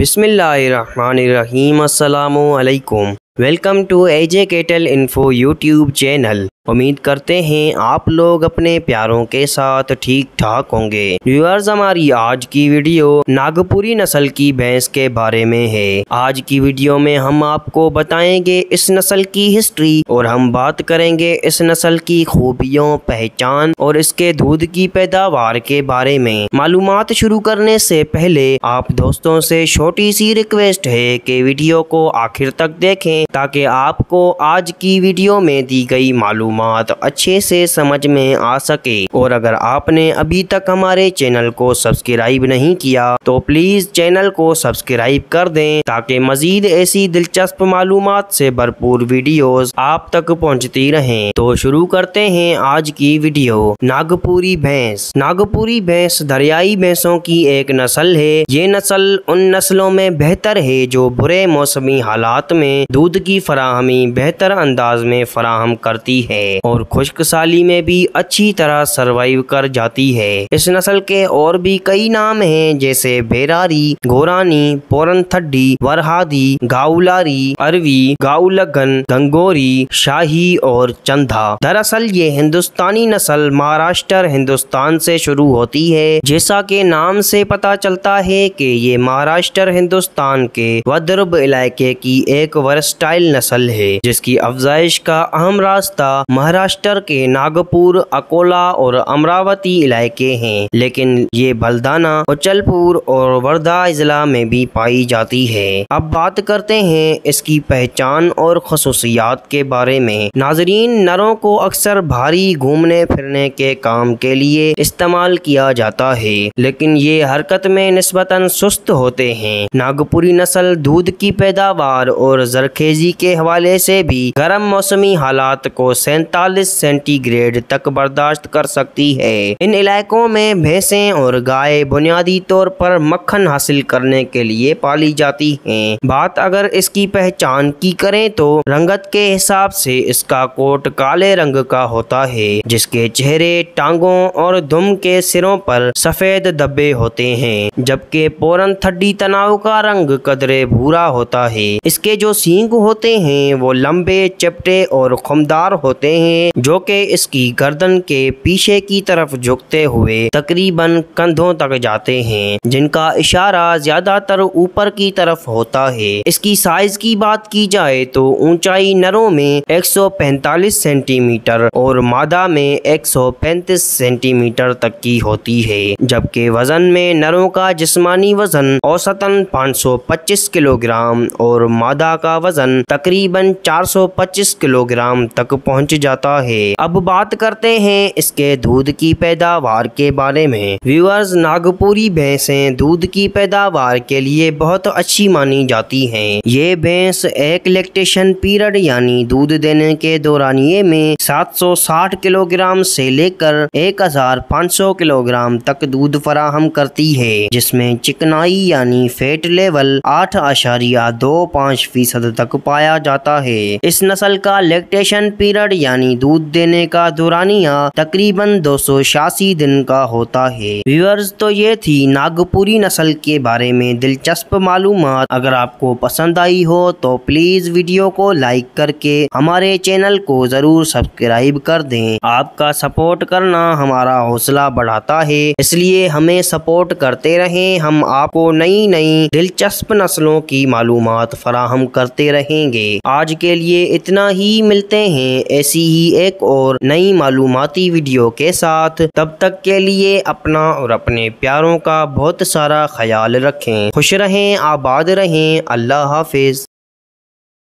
बिसमीम् अल्लाम welcome to AJ cattle info YouTube channel उम्मीद करते हैं आप लोग अपने प्यारों के साथ ठीक ठाक होंगे व्यूअर्स हमारी आज की वीडियो नागपुरी नस्ल की भैंस के बारे में है आज की वीडियो में हम आपको बताएंगे इस नस्ल की हिस्ट्री और हम बात करेंगे इस नस्ल की खूबियों पहचान और इसके दूध की पैदावार के बारे में मालूम शुरू करने से पहले आप दोस्तों से छोटी सी रिक्वेस्ट है की वीडियो को आखिर तक देखें करें ताकि आपको आज की वीडियो में दी गई मालूम अच्छे से समझ में आ सके और अगर आपने अभी तक हमारे चैनल को सब्सक्राइब नहीं किया तो प्लीज़ चैनल को सब्सक्राइब कर दें ताकि मज़ीद ऐसी दिलचस्प मालूम से भरपूर वीडियोस आप तक पहुंचती रहें तो शुरू करते हैं आज की वीडियो नागपुरी भैंस नागपुरी भैंस दरियाई भैंसों की एक नस्ल है ये नस्ल उन नस्लों में बेहतर है जो बुरे मौसमी हालात में दूध दूध की फराहमी बेहतर अंदाज में फराहम करती है और खुश्क साली में भी अच्छी तरह सरवाइव कर जाती है इस नस्ल के और भी कई नाम हैं जैसे बेरारी घोरानी पोरन थड्डी वरहादी गाउलारी अरवी गाउलगन गंगोरी शाही और चंदा दरअसल ये हिंदुस्तानी नस्ल महाराष्ट्र हिंदुस्तान से शुरू होती है जैसा के नाम से पता चलता है कि ये महाराष्ट्र हिंदुस्तान के वद्रब इलाके की एक वरिष्ठ स्टाइल नस्ल है जिसकी अफजाइश का अहम रास्ता महाराष्ट्र के नागपुर अकोला और अमरावती इलाके हैं लेकिन ये बलदाना उचलपुर और वर्धा जिला में भी पाई जाती है अब बात करते हैं इसकी पहचान और खसूसियात के बारे में नाजरीन नरों को अक्सर भारी घूमने फिरने के काम के लिए इस्तेमाल किया जाता है लेकिन ये हरकत में नस्बता सुस्त होते हैं नागपुरी नस्ल दूध की पैदावार और जरखे तेजी के हवाले से भी गर्म मौसमी हालात को सैतालीस सेंटीग्रेड तक बर्दाश्त कर सकती है इन इलाकों में भैंसें और गाय बुनियादी तौर पर मक्खन हासिल करने के लिए पाली जाती हैं बात अगर इसकी पहचान की करें तो रंगत के हिसाब से इसका कोट काले रंग का होता है जिसके चेहरे टांगों और दुम के सिरों पर सफेद धब्बे होते हैं जबकि पोरन थड्डी तनाव का रंग कदरे भूरा होता है इसके जो सींग होते हैं वो लंबे चपटे और खमदार होते हैं जो कि इसकी गर्दन के पीछे की तरफ झुकते हुए तकरीबन कंधों तक जाते हैं जिनका इशारा ज्यादातर ऊपर की तरफ होता है इसकी साइज की बात की जाए तो ऊंचाई नरों में 145 सेंटीमीटर और मादा में 135 सेंटीमीटर तक की होती है जबकि वजन में नरों का जिस्मानी वजन औसतन 525 किलोग्राम और मादा का वजन वजन तकरीबन 425 किलोग्राम तक पहुंच जाता है अब बात करते हैं इसके दूध की पैदावार के बारे में व्यूअर्स नागपुरी भैंसें दूध की पैदावार के लिए बहुत अच्छी मानी जाती है ये भैंस एक लेक्टेशन पीरियड यानी दूध देने के दौरानिए में 760 किलोग्राम से लेकर 1500 किलोग्राम तक दूध फराहम करती है जिसमें चिकनाई यानी फैट लेवल आठ आशारिया दो पाँच फीसद तक पाया जाता है इस नस्ल का लेक्टेशन पीरियड यानी दूध देने का दुरानिया तकरीबन दो दिन का होता है व्यूअर्स तो ये थी नागपुरी नस्ल के बारे में दिलचस्प मालूम अगर आपको पसंद आई हो तो प्लीज वीडियो को लाइक करके हमारे चैनल को जरूर सब्सक्राइब कर दें आपका सपोर्ट करना हमारा हौसला बढ़ाता है इसलिए हमें सपोर्ट करते रहें हम आपको नई नई दिलचस्प नस्लों की मालूम फराहम करते रहे रहेंगे आज के लिए इतना ही मिलते हैं ऐसी ही एक और नई मालूमती वीडियो के साथ तब तक के लिए अपना और अपने प्यारों का बहुत सारा ख्याल रखें खुश रहें आबाद रहें अल्लाह हाफिज